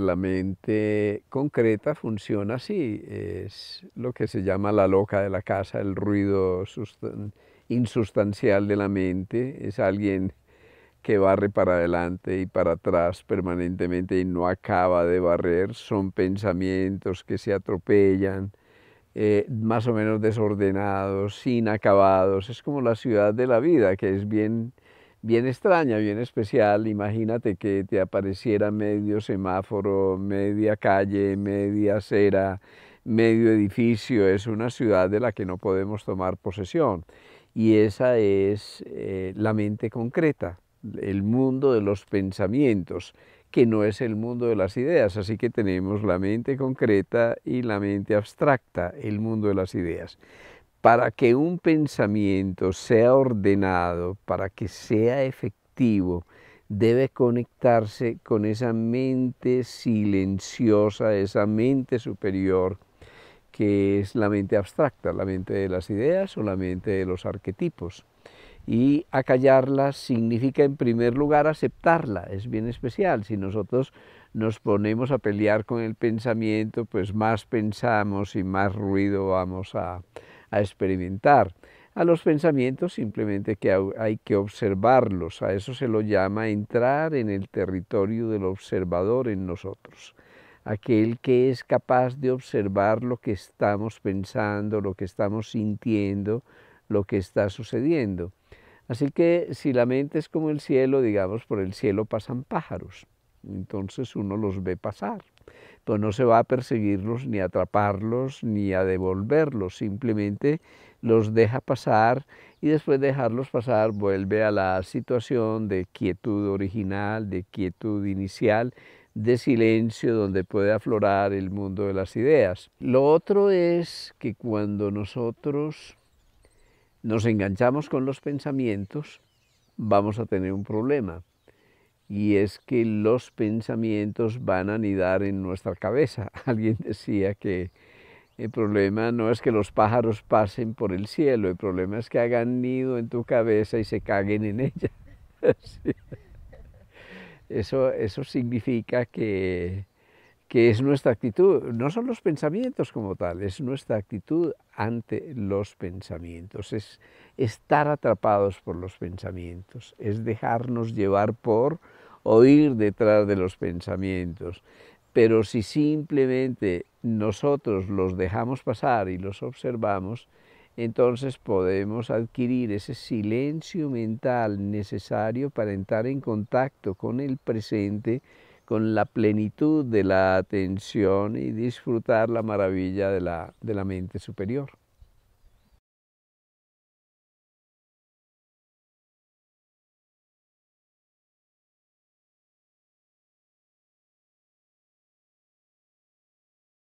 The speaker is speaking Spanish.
La mente concreta funciona así, es lo que se llama la loca de la casa, el ruido insustancial de la mente, es alguien que barre para adelante y para atrás permanentemente y no acaba de barrer, son pensamientos que se atropellan, eh, más o menos desordenados, inacabados, es como la ciudad de la vida, que es bien bien extraña, bien especial. Imagínate que te apareciera medio semáforo, media calle, media acera, medio edificio. Es una ciudad de la que no podemos tomar posesión. Y esa es eh, la mente concreta, el mundo de los pensamientos, que no es el mundo de las ideas. Así que tenemos la mente concreta y la mente abstracta, el mundo de las ideas para que un pensamiento sea ordenado, para que sea efectivo, debe conectarse con esa mente silenciosa, esa mente superior, que es la mente abstracta, la mente de las ideas o la mente de los arquetipos. Y acallarla significa en primer lugar aceptarla, es bien especial. Si nosotros nos ponemos a pelear con el pensamiento, pues más pensamos y más ruido vamos a, a experimentar. A los pensamientos simplemente que hay que observarlos, a eso se lo llama entrar en el territorio del observador en nosotros aquel que es capaz de observar lo que estamos pensando, lo que estamos sintiendo, lo que está sucediendo. Así que si la mente es como el cielo, digamos, por el cielo pasan pájaros. Entonces uno los ve pasar, Pues no se va a perseguirlos, ni a atraparlos, ni a devolverlos, simplemente los deja pasar y después de dejarlos pasar vuelve a la situación de quietud original, de quietud inicial, de silencio donde puede aflorar el mundo de las ideas. Lo otro es que cuando nosotros nos enganchamos con los pensamientos, vamos a tener un problema y es que los pensamientos van a anidar en nuestra cabeza. Alguien decía que el problema no es que los pájaros pasen por el cielo, el problema es que hagan nido en tu cabeza y se caguen en ella. eso, eso significa que que es nuestra actitud, no son los pensamientos como tal, es nuestra actitud ante los pensamientos, es estar atrapados por los pensamientos, es dejarnos llevar por oír detrás de los pensamientos. Pero si simplemente nosotros los dejamos pasar y los observamos, entonces podemos adquirir ese silencio mental necesario para entrar en contacto con el presente con la plenitud de la atención y disfrutar la maravilla de la, de la mente superior.